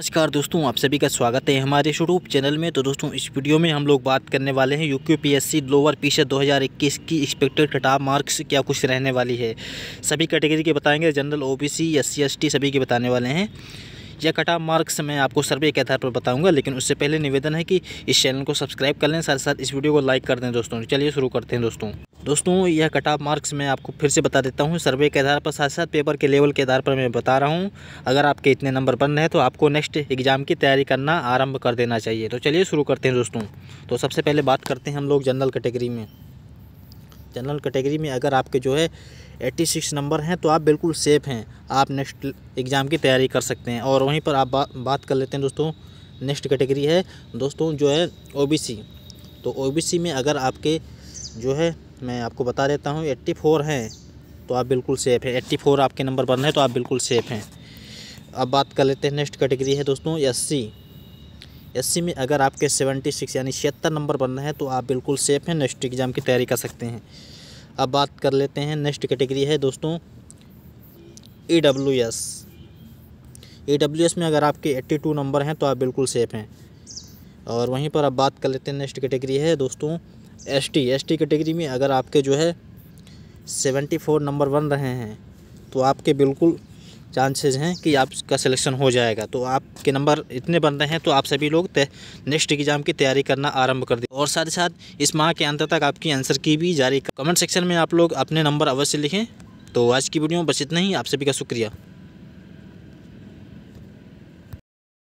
नमस्कार दोस्तों आप सभी का स्वागत है हमारे यूट्यूब चैनल में तो दोस्तों इस वीडियो में हम लोग बात करने वाले हैं यू सी लोअर हज़ार इक्कीस की एक्सपेक्टेड कटाप मार्क्स क्या कुछ रहने वाली है सभी कैटेगरी के बताएंगे जनरल ओबीसी एस टी सभी के बताने वाले हैं या कटा मार्क्स मैं आपको सर्वे के आधार पर बताऊँगा लेकिन उससे पहले निवेदन है कि इस चैनल को सब्सक्राइब कर लें साथ साथ इस वीडियो को लाइक कर दें दोस्तों चलिए शुरू करते हैं दोस्तों दोस्तों यह कट ऑफ मार्क्स मैं आपको फिर से बता देता हूँ सर्वे के आधार पर साथ साथ पेपर के लेवल के आधार पर मैं बता रहा हूँ अगर आपके इतने नंबर बन रहे हैं तो आपको नेक्स्ट एग्ज़ाम की तैयारी करना आरंभ कर देना चाहिए तो चलिए शुरू करते हैं दोस्तों तो सबसे पहले बात करते हैं हम लोग जनरल कैटेगरी में जनरल कैटेगरी में अगर आपके जो है एट्टी सिक्स नंबर हैं तो आप बिल्कुल सेफ़ हैं आप नेक्स्ट एग्ज़ाम की तैयारी कर सकते हैं और वहीं पर आप बा, बात कर लेते हैं दोस्तों नेक्स्ट कैटेगरी है दोस्तों जो है ओ तो ओ में अगर आपके जो है मैं आपको बता देता हूँ एट्टी फोर हैं तो आप बिल्कुल सेफ़ हैं एट्टी फोर आपके नंबर बन रहे हैं तो आप बिल्कुल सेफ़ हैं अब बात कर लेते हैं नेक्स्ट कैटेगरी है दोस्तों एस एससी में अगर आपके सेवेंटी सिक्स यानी छिहत्तर नंबर बनना है तो आप बिल्कुल सेफ़ हैं नेक्स्ट एग्ज़ाम की तैयारी कर सकते हैं अब बात कर लेते हैं नेक्स्ट कैटेगरी है दोस्तों E W S E W S में अगर आपके एट्टी टू नंबर हैं तो आप बिल्कुल सेफ़ हैं और वहीं पर अब बात कर लेते हैं नेक्स्ट कैटेगरी है दोस्तों S T S T category में अगर आपके जो है सेवेंटी फोर नंबर बन रहे हैं तो आपके बिल्कुल चांसेस हैं कि आपका सिलेक्शन हो जाएगा तो आपके नंबर इतने बन रहे हैं तो आप सभी लोग नेक्स्ट एग्ज़ाम की तैयारी करना आरंभ कर दें और साथ ही साथ इस माह के अंत तक आपकी आंसर की भी जारी कमेंट सेक्शन में आप लोग अपने नंबर अवश्य लिखें तो आज की वीडियो में बस इतना ही आप सभी का शुक्रिया